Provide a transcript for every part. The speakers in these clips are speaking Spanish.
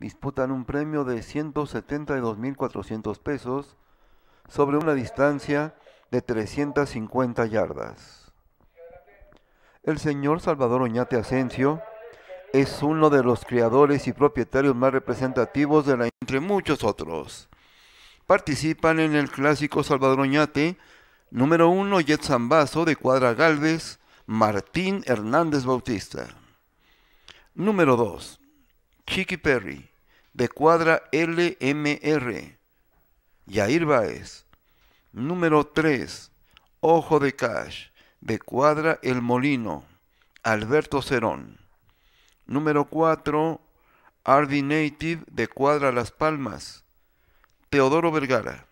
disputan un premio de 172.400 pesos sobre una distancia de 350 yardas. El señor Salvador Oñate Asensio es uno de los creadores y propietarios más representativos de la entre muchos otros. Participan en el clásico Salvador Oñate, número 1 Jet de Cuadra Galvez, Martín Hernández Bautista. Número 2. Chiqui Perry de cuadra LMR. Yair Baez. Número 3. Ojo de Cash, de cuadra El Molino. Alberto Cerón. Número 4. Ardi Native, de cuadra Las Palmas. Teodoro Vergara.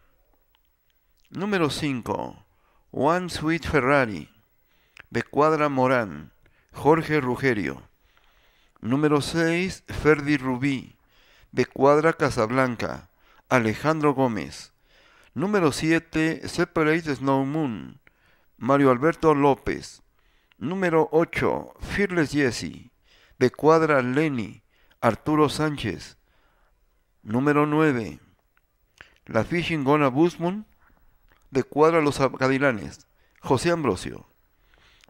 Número 5. One Sweet Ferrari, de cuadra Morán. Jorge Rugerio. Número 6. Ferdi Rubí de Cuadra Casablanca, Alejandro Gómez. Número 7, Separate Snow Moon, Mario Alberto López. Número 8, Fearless Jesse, de Cuadra Lenny, Arturo Sánchez. Número 9, La Fishing Gona Busmoon. de Cuadra Los Cadilanes, José Ambrosio.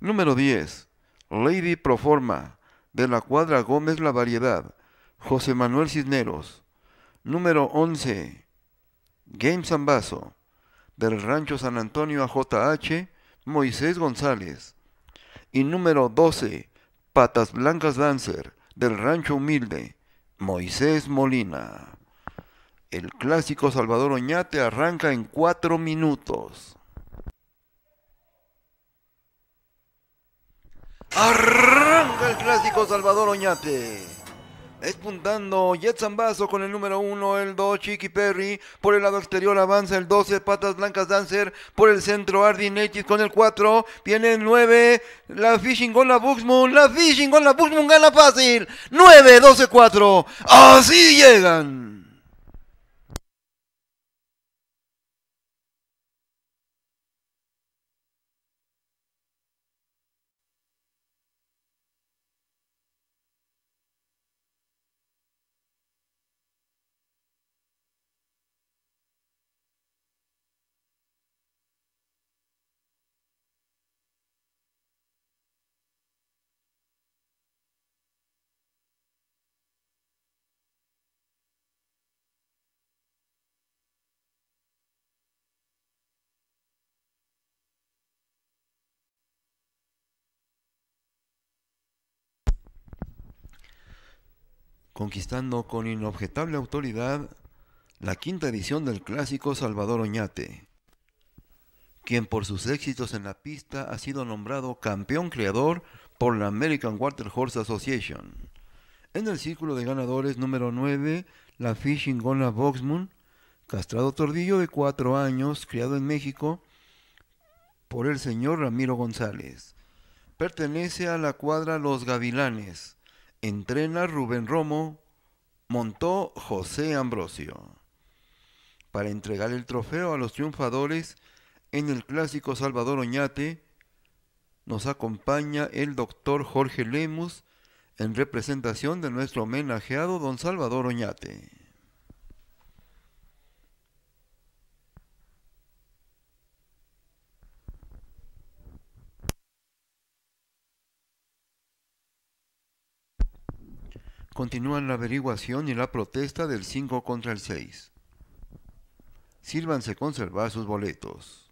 Número 10, Lady Proforma, de la Cuadra Gómez La Variedad, José Manuel Cisneros. Número 11. Game Zambazo. Del Rancho San Antonio AJH, JH, Moisés González. Y número 12. Patas Blancas Dancer. Del Rancho Humilde, Moisés Molina. El clásico Salvador Oñate arranca en cuatro minutos. Arranca el clásico Salvador Oñate. Espuntando Jetsambazo con el número 1, el 2 Chiqui Perry. Por el lado exterior avanza el 12, Patas Blancas Dancer. Por el centro Ardi con el 4. Viene el 9, la Fishing con la Buxmoon. La Fishing con la Buxmoon gana fácil. 9, 12, 4. Así llegan. conquistando con inobjetable autoridad la quinta edición del clásico Salvador Oñate, quien por sus éxitos en la pista ha sido nombrado campeón creador por la American Water Horse Association. En el círculo de ganadores número 9, la Fishing Gona Boxmoon, castrado tordillo de 4 años, criado en México por el señor Ramiro González. Pertenece a la cuadra Los Gavilanes, entrena Rubén Romo, montó José Ambrosio, para entregar el trofeo a los triunfadores en el clásico Salvador Oñate, nos acompaña el doctor Jorge Lemus en representación de nuestro homenajeado don Salvador Oñate. Continúan la averiguación y la protesta del 5 contra el 6. Sírvanse conservar sus boletos.